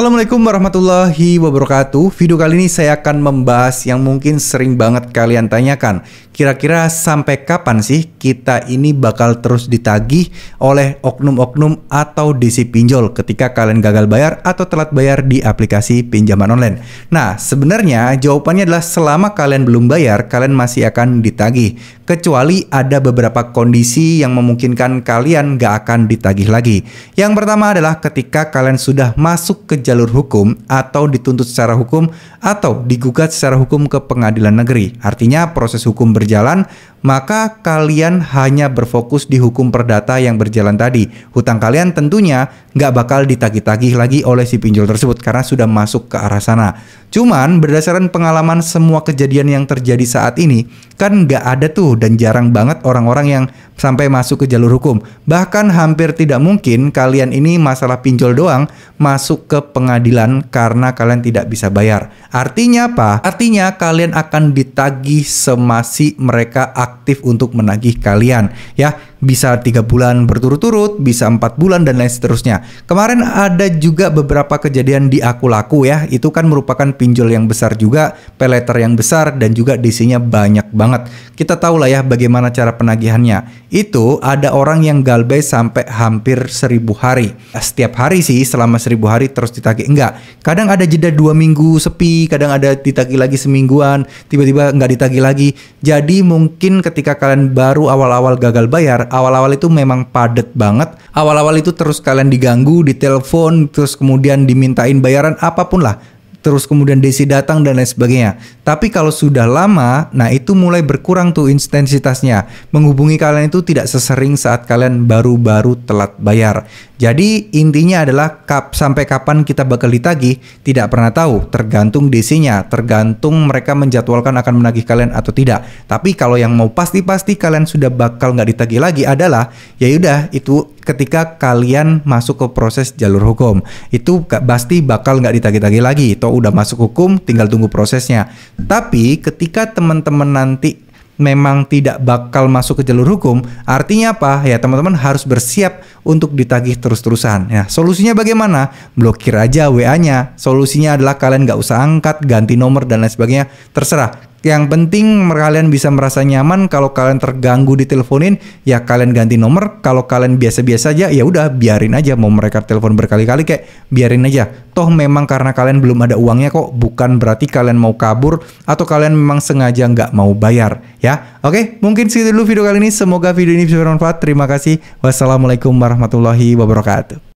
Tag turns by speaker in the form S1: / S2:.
S1: Assalamualaikum warahmatullahi wabarakatuh. Video kali ini saya akan membahas yang mungkin sering banget kalian tanyakan. Kira-kira sampai kapan sih kita ini bakal terus ditagih oleh oknum-oknum atau DC pinjol ketika kalian gagal bayar atau telat bayar di aplikasi pinjaman online? Nah, sebenarnya jawabannya adalah selama kalian belum bayar, kalian masih akan ditagih. Kecuali ada beberapa kondisi yang memungkinkan kalian gak akan ditagih lagi. Yang pertama adalah ketika kalian sudah masuk ke jalur hukum atau dituntut secara hukum atau digugat secara hukum ke pengadilan negeri. Artinya proses hukum berjalan maka kalian hanya berfokus di hukum perdata yang berjalan tadi. Hutang kalian tentunya nggak bakal ditagih-tagih lagi oleh si pinjol tersebut karena sudah masuk ke arah sana. Cuman berdasarkan pengalaman semua kejadian yang terjadi saat ini, kan nggak ada tuh dan jarang banget orang-orang yang sampai masuk ke jalur hukum. Bahkan hampir tidak mungkin kalian ini masalah pinjol doang masuk ke pengadilan karena kalian tidak bisa bayar. Artinya apa? Artinya kalian akan ditagih semasi mereka akan aktif untuk menagih kalian ya bisa tiga bulan berturut-turut, bisa empat bulan dan lain seterusnya. Kemarin ada juga beberapa kejadian di aku laku ya, itu kan merupakan pinjol yang besar juga, peleter yang besar dan juga DC-nya banyak banget. Kita tahu lah ya bagaimana cara penagihannya. Itu ada orang yang galbe sampai hampir seribu hari. Setiap hari sih selama seribu hari terus ditagih enggak. Kadang ada jeda dua minggu sepi, kadang ada ditagih lagi semingguan, tiba-tiba enggak ditagih lagi. Jadi mungkin ketika kalian baru awal-awal gagal bayar, awal-awal itu memang padat banget. Awal-awal itu terus kalian diganggu, ditelepon, terus kemudian dimintain bayaran apapun lah terus kemudian Desi datang dan lain sebagainya. Tapi kalau sudah lama, nah itu mulai berkurang tuh intensitasnya. Menghubungi kalian itu tidak sesering saat kalian baru-baru telat bayar. Jadi intinya adalah kap, sampai kapan kita bakal ditagih tidak pernah tahu, tergantung Desinya, tergantung mereka menjadwalkan akan menagih kalian atau tidak. Tapi kalau yang mau pasti-pasti kalian sudah bakal nggak ditagih lagi adalah ya udah itu ketika kalian masuk ke proses jalur hukum itu pasti bakal nggak ditagi-tagi lagi atau udah masuk hukum tinggal tunggu prosesnya tapi ketika teman-teman nanti memang tidak bakal masuk ke jalur hukum artinya apa ya teman-teman harus bersiap untuk ditagih terus-terusan ya solusinya bagaimana blokir aja WA-nya solusinya adalah kalian nggak usah angkat ganti nomor dan lain sebagainya terserah yang penting kalian bisa merasa nyaman kalau kalian terganggu diteleponin, ya kalian ganti nomor. Kalau kalian biasa-biasa aja, ya udah biarin aja mau mereka telepon berkali-kali kayak biarin aja. Toh memang karena kalian belum ada uangnya kok, bukan berarti kalian mau kabur atau kalian memang sengaja nggak mau bayar, ya. Oke, mungkin segitu dulu video kali ini. Semoga video ini bisa bermanfaat. Terima kasih. Wassalamualaikum warahmatullahi wabarakatuh.